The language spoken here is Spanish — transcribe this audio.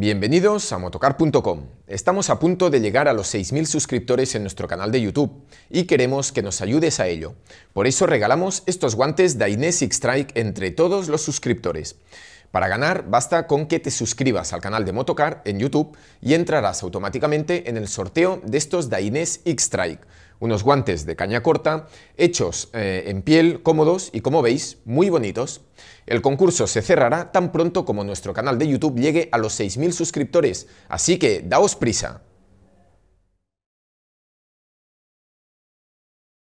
Bienvenidos a motocar.com. Estamos a punto de llegar a los 6.000 suscriptores en nuestro canal de YouTube y queremos que nos ayudes a ello. Por eso regalamos estos guantes Dainese x Strike entre todos los suscriptores. Para ganar basta con que te suscribas al canal de Motocar en YouTube y entrarás automáticamente en el sorteo de estos Dainese X-Strike, unos guantes de caña corta, hechos eh, en piel, cómodos y como veis, muy bonitos. El concurso se cerrará tan pronto como nuestro canal de YouTube llegue a los 6.000 suscriptores, así que daos prisa.